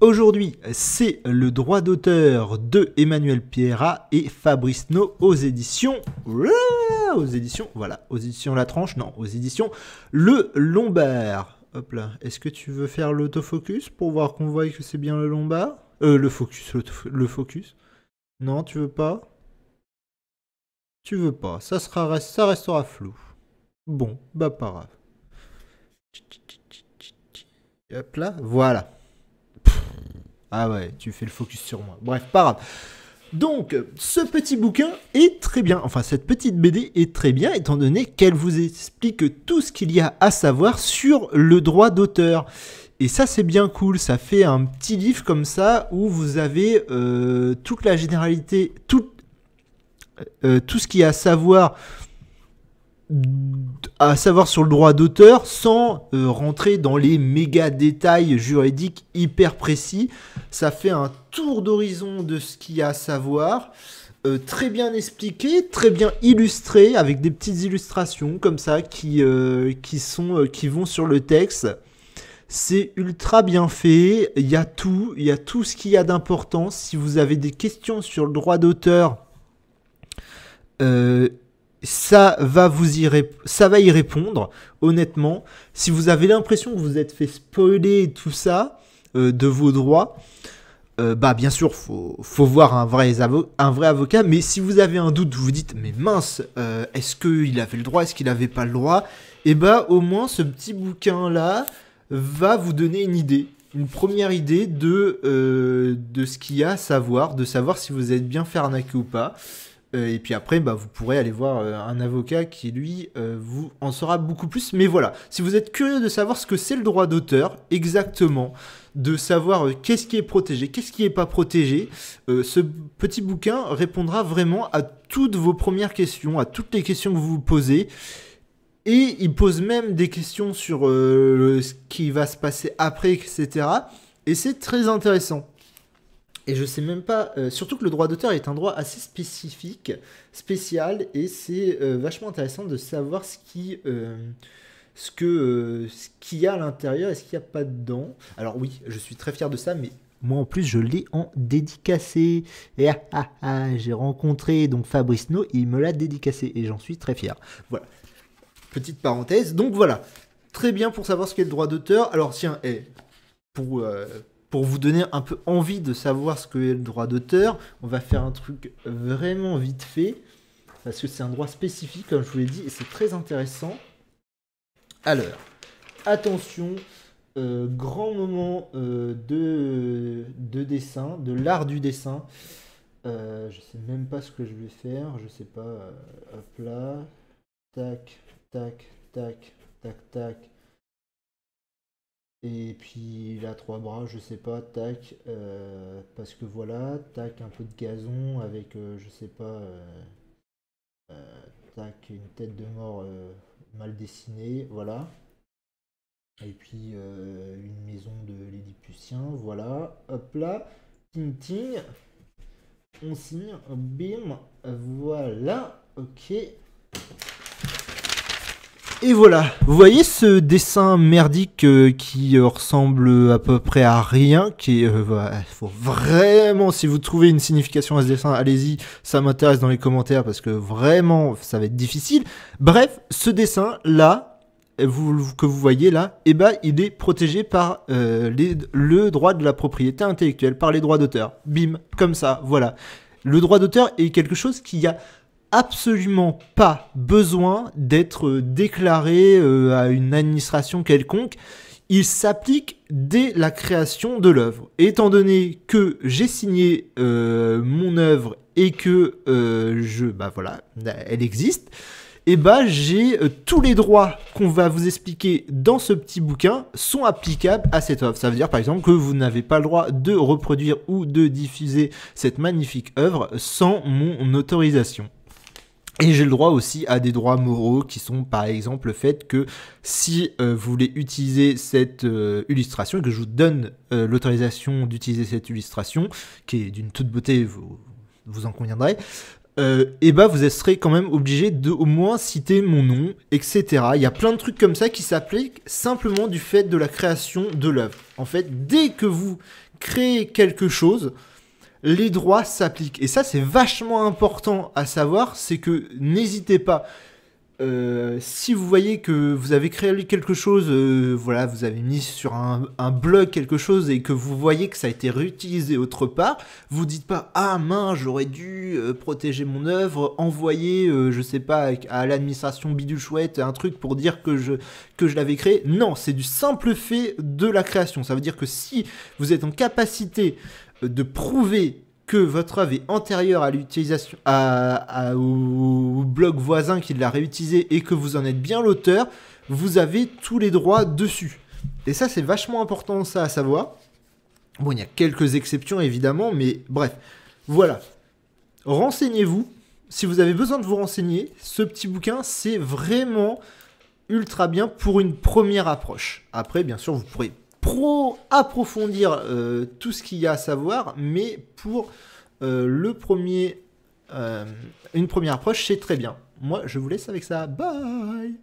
Aujourd'hui, c'est le droit d'auteur de Emmanuel Pierra et Fabrice No aux éditions aux éditions voilà, aux éditions La Tranche, non, aux éditions Le Lombard. Hop là, est-ce que tu veux faire l'autofocus pour voir qu'on voit que c'est bien le Lombard Euh le focus, le focus. Non, tu veux pas Tu veux pas, ça sera ça restera flou. Bon, bah pas grave. Hop là, voilà. Ah ouais, tu fais le focus sur moi. Bref, pas Donc, ce petit bouquin est très bien, enfin cette petite BD est très bien, étant donné qu'elle vous explique tout ce qu'il y a à savoir sur le droit d'auteur. Et ça, c'est bien cool. Ça fait un petit livre comme ça où vous avez euh, toute la généralité, tout, euh, tout ce qu'il y a à savoir à savoir sur le droit d'auteur, sans euh, rentrer dans les méga détails juridiques hyper précis. Ça fait un tour d'horizon de ce qu'il y a à savoir. Euh, très bien expliqué, très bien illustré, avec des petites illustrations comme ça qui, euh, qui, sont, qui vont sur le texte. C'est ultra bien fait, il y a tout, il y a tout ce qu'il y a d'important. Si vous avez des questions sur le droit d'auteur, euh, ça va vous y répondre honnêtement si vous avez l'impression que vous êtes fait spoiler tout ça euh, de vos droits euh, bah bien sûr faut faut voir un vrai un vrai avocat mais si vous avez un doute vous vous dites mais mince euh, est-ce qu'il avait le droit est-ce qu'il n'avait pas le droit et eh bah au moins ce petit bouquin là va vous donner une idée une première idée de de ce qu'il y a à savoir de savoir si vous êtes bien fernaqué ou pas euh, et puis après, bah, vous pourrez aller voir euh, un avocat qui, lui, euh, vous en saura beaucoup plus. Mais voilà, si vous êtes curieux de savoir ce que c'est le droit d'auteur exactement, de savoir qu'est-ce qui est protégé, qu'est-ce qui n'est pas protégé, ce petit bouquin répondra vraiment à toutes vos premières questions, à toutes les questions que vous vous posez. Et il pose même des questions sur ce qui va se passer après, etc. Et c'est très intéressant. Et je sais même pas, euh, surtout que le droit d'auteur est un droit assez spécifique, spécial, et c'est euh, vachement intéressant de savoir ce qui, euh, ce que, ce qu'il y a à l'intérieur et ce qu'il n'y a pas dedans. Alors oui, je suis très fier de ça, mais moi en plus je l'ai en dédicacé. Et ah, ah, ah, j'ai rencontré donc Fabrice No, il me l'a dédicacé et j'en suis très fier. Voilà. Petite parenthèse. Donc voilà, très bien pour savoir ce qu'est le droit d'auteur. Alors tiens, eh, pour pour vous donner un peu envie de savoir ce que est le droit d'auteur, on va faire un truc vraiment vite fait, parce que c'est un droit spécifique, comme je vous l'ai dit, et c'est très intéressant. Alors, attention, euh, grand moment euh, de, de, dessin, de l'art du dessin. Je euh, je sais même pas ce que je vais faire, je sais pas. hop là, tac, tac, tac, tac, tac. Et puis il a trois bras, je sais pas, tac, euh, parce que voilà, tac, un peu de gazon avec, euh, je sais pas, euh, tac, une tête de mort mal dessinée, voilà. Et puis une maison de l'Édiputien, voilà, hop là, ting ting, on signe, bim, voilà, ok. Et voilà, vous voyez ce dessin merdique euh, qui euh, ressemble à peu près à rien, qui euh, faut vraiment, si vous trouvez une signification à ce dessin, allez-y, ça m'intéresse dans les commentaires parce que vraiment, ça va être difficile. Bref, ce dessin là, vous, que vous voyez là, eh ben, il est protégé par euh, le droit de la propriété intellectuelle, par les droits d'auteur. Bim, comme ça, voilà. Le droit d'auteur est quelque chose qui a absolument pas besoin d'être euh, déclaré euh, à une administration quelconque. Il s'applique dès la création de l'œuvre. Étant donné que j'ai signé euh, mon œuvre et que je, bah voilà, elle existe, et eh ben bah, j'ai tous les droits qu'on va vous expliquer dans ce petit bouquin sont applicables à cette œuvre. Ça veut dire par exemple que vous n'avez pas le droit de reproduire ou de diffuser cette magnifique œuvre sans mon autorisation. Et j'ai le droit aussi à des droits moraux qui sont par exemple le fait que si euh, vous voulez utiliser cette euh, illustration et que je vous donne euh, l'autorisation d'utiliser cette illustration, qui est d'une toute beauté, vous, vous en conviendrez, et eh bah ben, vous serez quand même obligé de au moins citer mon nom, etc. Il y a plein de trucs comme ça qui s'appliquent simplement du fait de la création de l'œuvre. En fait, dès que vous créez quelque chose, les droits s'appliquent. Et ça, c'est vachement important à savoir, c'est que n'hésitez pas. Euh, si vous voyez que vous avez créé quelque chose, euh, voilà, vous avez mis sur un, blog quelque chose et que vous voyez que ça a été réutilisé autre part, vous dites pas ah mince j'aurais dû euh, protéger mon œuvre, envoyer je sais pas à l'administration biduchouette un truc pour dire que je que je l'avais créé. Non, c'est du simple fait de la création. Ça veut dire que si vous êtes en capacité de prouver que votre œuvre est antérieure à l'utilisation à, au, au blog voisin qui l'a réutilisé et que vous en êtes bien l'auteur, vous avez tous les droits dessus. Et ça, c'est vachement important ça à savoir. Bon, il y a quelques exceptions évidemment, mais bref. Voilà. Renseignez-vous. Si vous avez besoin de vous renseigner, ce petit bouquin, c'est vraiment ultra bien pour une première approche. Après, bien sûr, vous pourrez approfondir euh, tout ce qu'il y a à savoir, mais pour euh, le premier, euh, une première approche, c'est très bien. Moi, je vous laisse avec ça. Bye